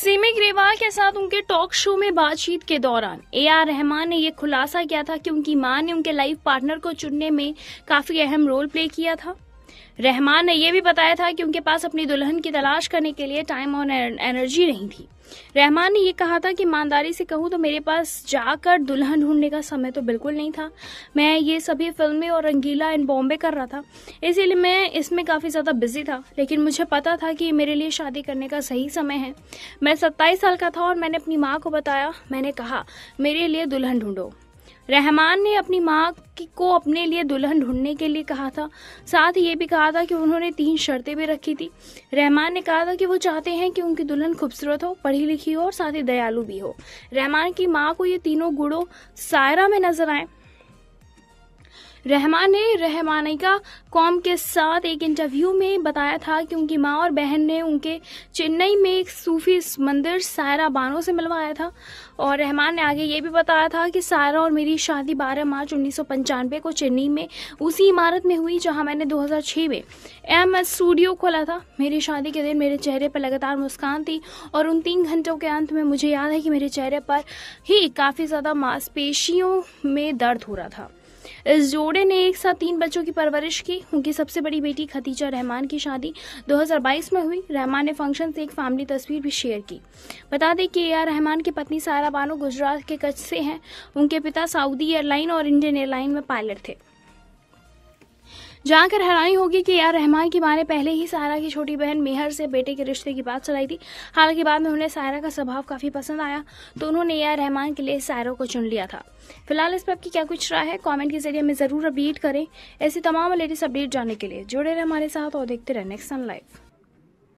सिमी ग्रेवाल के साथ उनके टॉक शो में बातचीत के दौरान ए आर रहमान ने यह खुलासा किया था कि उनकी मां ने उनके लाइफ पार्टनर को चुनने में काफी अहम रोल प्ले किया था रहमान ने यह भी बताया था कि उनके पास अपनी दुल्हन की तलाश करने के लिए टाइम और एनर्जी नहीं थी रहमान ने यह कहा था कि ईमानदारी से कहूँ तो मेरे पास जाकर दुल्हन ढूंढने का समय तो बिल्कुल नहीं था मैं ये सभी फिल्में और रंगीला इन बॉम्बे कर रहा था इसीलिए मैं इसमें काफ़ी ज़्यादा बिजी था लेकिन मुझे पता था कि मेरे लिए शादी करने का सही समय है मैं सत्ताईस साल का था और मैंने अपनी माँ को बताया मैंने कहा मेरे लिए दुल्हन ढूंढो रहमान ने अपनी माँ को अपने लिए दुल्हन ढूंढने के लिए कहा था साथ ही ये भी कहा था कि उन्होंने तीन शर्तें भी रखी थी रहमान ने कहा था कि वो चाहते हैं कि उनकी दुल्हन खूबसूरत हो पढ़ी लिखी हो और साथ ही दयालु भी हो रहमान की माँ को ये तीनों गुड़ों सायरा में नजर आए रहमान ने रहमानिका कॉम के साथ एक इंटरव्यू में बताया था कि उनकी माँ और बहन ने उनके चेन्नई में एक सूफी मंदिर सायरा बानो से मिलवाया था और रहमान ने आगे ये भी बताया था कि सायरा और मेरी शादी 12 मार्च उन्नीस को चेन्नई में उसी इमारत में हुई जहाँ मैंने 2006 में एम एस स्टूडियो खोला था मेरी शादी के दिन मेरे चेहरे पर लगातार मुस्कान थी और उन तीन घंटों के अंत में मुझे याद है कि मेरे चेहरे पर ही काफ़ी ज़्यादा मांसपेशियों में दर्द हो रहा था इस जोड़े ने एक साथ तीन बच्चों की परवरिश की उनकी सबसे बड़ी बेटी खतीजा रहमान की शादी 2022 में हुई रहमान ने फंक्शन से एक फैमिली तस्वीर भी शेयर की बता दें कि ए आर रहमान की पत्नी सारा बानो गुजरात के कच्छ से हैं उनके पिता सऊदी एयरलाइन और इंडियन एयरलाइन में पायलट थे जानकर हैरानी होगी कि यार रहमान की माँ ने पहले ही सायरा की छोटी बहन मेहर से बेटे के रिश्ते की बात चलाई थी हालांकि बाद में उन्हें सायरा का स्वभाव काफ़ी पसंद आया तो उन्होंने यार रहमान के लिए सायरा को चुन लिया था फिलहाल इस पर आपकी क्या कुछ राय है कॉमेंट के जरिए हमें ज़रूर अपडेट करें ऐसे तमाम लेटेस्ट अपडेट जानने के लिए जुड़े रहे हमारे साथ और देखते रहे नेक्स्ट सन लाइफ